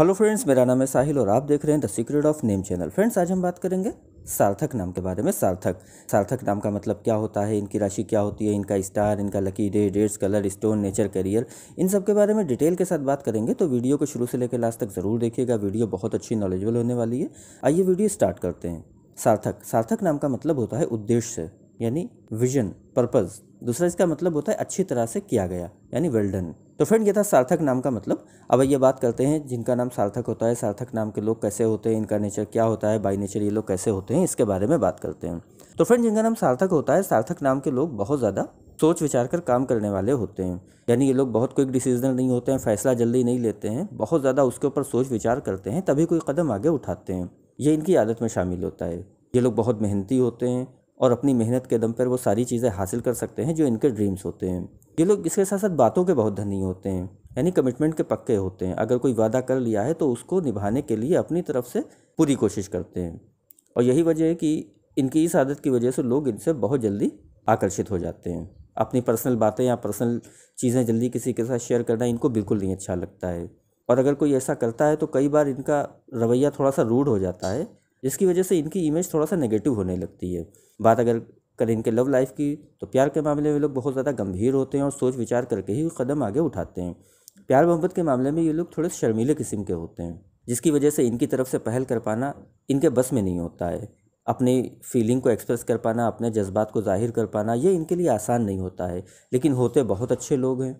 hello friends मेरा नाम है साहिल और आप देख रहे हैं the secret of name channel friends आज हम बात करेंगे सार्थक नाम के बारे में सार्थक सार्थक नाम का मतलब क्या होता है इनकी राशि क्या होती है इनका स्टार इनका lucky day dates colour stone nature career इन सब के बारे में डिटेल के साथ बात करेंगे तो वीडियो को शुरू से लेकर लास्ट तक ज़रूर देखिएगा वीडियो बहुत अच्छी नॉलेजेबल होने वाली है आइए वीडियो स्टार्ट करते हैं सार्थक सार्थक नाम का मतलब होता है उद्देश्य यानी विजन पर्पज़ दूसरा इसका मतलब होता है अच्छी तरह से किया गया यानी वेल डन तो फ्रेंड ये था सार्थक नाम का मतलब अब ये बात करते हैं जिनका नाम सार्थक होता है सार्थक नाम के लोग कैसे होते हैं इनका नेचर क्या होता है बाई नेचर ये लोग कैसे होते हैं इसके बारे में बात करते हैं तो फ्रेंड जिनका नाम सार्थक होता है सार्थक नाम के लोग बहुत ज़्यादा सोच विचार कर काम करने वाले होते हैं यानी ये लोग बहुत क्विक डिसीजन नहीं होते हैं फैसला जल्दी नहीं लेते हैं बहुत ज़्यादा उसके ऊपर सोच विचार करते हैं तभी कोई कदम आगे उठाते हैं ये इनकी आदत में शामिल होता है ये लोग बहुत मेहनती होते हैं और अपनी मेहनत के दम पर वो सारी चीज़ें हासिल कर सकते हैं जो इनके ड्रीम्स होते हैं ये लोग इसके साथ साथ बातों के बहुत धनी होते हैं यानी कमिटमेंट के पक्के होते हैं अगर कोई वादा कर लिया है तो उसको निभाने के लिए अपनी तरफ से पूरी कोशिश करते हैं और यही वजह है कि इनकी इस आदत की वजह से लोग इनसे बहुत जल्दी आकर्षित हो जाते हैं अपनी पर्सनल बातें या पर्सनल चीज़ें जल्दी किसी के साथ शेयर करना इनको बिल्कुल नहीं अच्छा लगता है और अगर कोई ऐसा करता है तो कई बार इनका रवैया थोड़ा सा रूढ़ हो जाता है जिसकी वजह से इनकी इमेज थोड़ा सा नेगेटिव होने लगती है बात अगर अगर इनके लव लाइफ की तो प्यार के मामले में लोग बहुत ज़्यादा गंभीर होते हैं और सोच विचार करके ही कदम आगे उठाते हैं प्यार मोहब्बत के मामले में ये लोग थोड़े शर्मीले किस्म के होते हैं जिसकी वजह से इनकी तरफ से पहल कर पाना इनके बस में नहीं होता है अपनी फीलिंग को एक्सप्रेस कर पाना अपने जज्बात को जाहिर कर पाना ये इनके लिए आसान नहीं होता है लेकिन होते बहुत अच्छे लोग हैं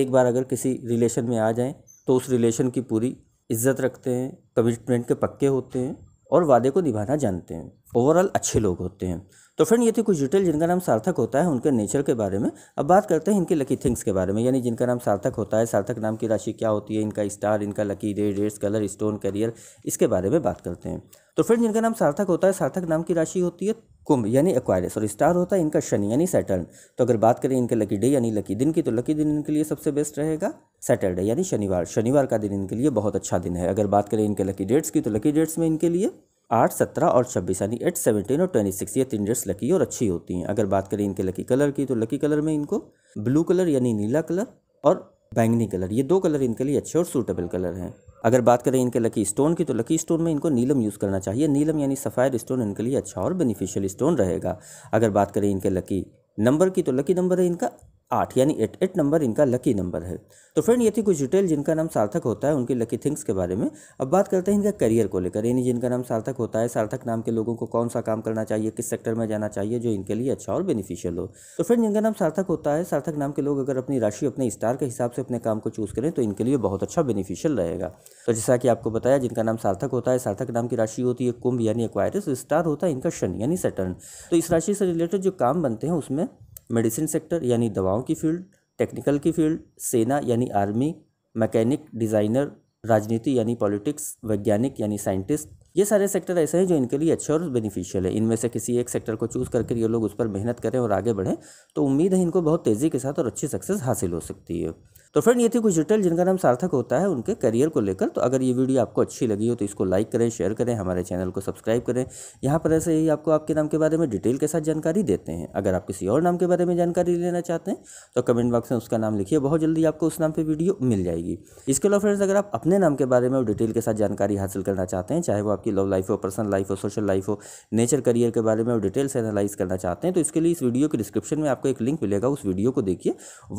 एक बार अगर किसी रिलेशन में आ जाएं तो उस रिलेशन की पूरी इज्जत रखते हैं कमिटमेंट के पक्के होते हैं और वादे को निभाना जानते हैं ओवरऑल अच्छे लोग होते हैं तो फ्रेंड ये थे कुछ डिटेल जिनका नाम सार्थक होता है उनके नेचर के बारे में अब बात करते हैं इनके लकी थिंग्स के बारे में यानी जिनका नाम सार्थक होता है सार्थक नाम की राशि क्या होती है इनका स्टार इनका lucky day dates colour stone career इसके बारे में बात करते हैं तो फ्रेंड जिनका नाम सार्थक होता है सार्थक नाम की राशि होती है कुंभ यानी एक्वायरस और स्टार होता है इनका शनि यानी सैटर्न तो अगर बात करें इनके लकी डे यानी लकी दिन की तो लकी दिन इनके लिए सबसे बेस्ट रहेगा सैटरडे यानी शनिवार शनिवार का दिन इनके लिए बहुत अच्छा दिन है अगर बात करें इनके लकी डेट्स की तो लकी डेट्स में इनके लिए आठ सत्रह और छब्बीस यानी एट सेवनटीन और ट्वेंटी सिक्स ये तीन डेट्स लकी और अच्छी होती हैं अगर बात करें इनके लकी कलर की तो लकी कलर में इनको ब्लू कलर यानी नीला कलर और बैंगनी कलर ये दो कलर इनके लिए अच्छे और सूटेबल कलर हैं अगर बात करें इनके लकी स्टोन की तो लकी स्टोन में इनको नीलम यूज़ करना चाहिए नीलम यानी सफ़ायर स्टोन इनके लिए अच्छा और बेनिफिशियल स्टोन रहेगा अगर बात करें इनके लकी नंबर की तो लकी नंबर है इनका आठ यानी एट एट नंबर इनका लकी नंबर है तो फ्रेंड ये थी कुछ डिटेल जिनका नाम सार्थक होता है उनकी लकी थिंग्स के बारे में अब बात करते हैं इनका करियर को लेकर यानी जिनका नाम सार्थक होता है सार्थक नाम के लोगों को कौन सा काम करना चाहिए किस सेक्टर में जाना चाहिए जो इनके लिए अच्छा और बेनिफिशियल हो तो फ्रेंड जिनका नाम सार्थक होता है सार्थक नाम के लोग अगर अपनी राशि अपने स्टार के हिसाब से अपने काम को चूज़ करें तो इनके लिए बहुत अच्छा बेनिफिशियल रहेगा तो जैसा कि आपको बताया जिनका नाम सार्थक होता है सार्थक नाम की राशि होती है कुंभ यानी एक्वायरस स्टार होता है इनका शनि यानी सेटर्न तो इस राशि से रिलेटेड जो काम बनते हैं उसमें मेडिसिन सेक्टर यानी दवाओं की फील्ड टेक्निकल की फील्ड सेना यानी आर्मी मैकेनिक डिज़ाइनर राजनीति यानी पॉलिटिक्स वैज्ञानिक यानी साइंटिस्ट ये सारे सेक्टर ऐसे हैं जो इनके लिए अच्छे और बेनिफिशियल है इनमें से किसी एक सेक्टर को चूज़ करके ये लोग उस पर मेहनत करें और आगे बढ़ें तो उम्मीद है इनको बहुत तेज़ी के साथ और अच्छी सक्सेस हासिल हो सकती है तो फ्रेंड ये थी कुछ डिटेल जिनका नाम सार्थक होता है उनके करियर को लेकर तो अगर ये वीडियो आपको अच्छी लगी हो तो इसको लाइक करें शेयर करें हमारे चैनल को सब्सक्राइब करें यहाँ पर ऐसे ही आपको आपके नाम के बारे में डिटेल के साथ जानकारी देते हैं अगर आप किसी और नाम के बारे में जानकारी लेना चाहते हैं तो कमेंट बॉक्स में उसका नाम लिखिए बहुत जल्दी आपको उस नाम पर वीडियो मिल जाएगी इसके अलावा फ्रेंड्स अगर आप अपने नाम के बारे में डिटेल के साथ जानकारी हासिल करना चाहते हैं चाहे वो आपकी लव लाइफ हो पर्सनल लाइफ हो सोशल लाइफ हो नेचर करियर के बारे में और डिटेल से एनालाइज करना चाहते हैं तो इसके लिए इस वीडियो के डिस्क्रिप्शन में आपको एक लिंक मिलेगा उस वीडियो को देखिए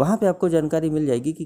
वहाँ पर आपको जानकारी मिल जाएगी कि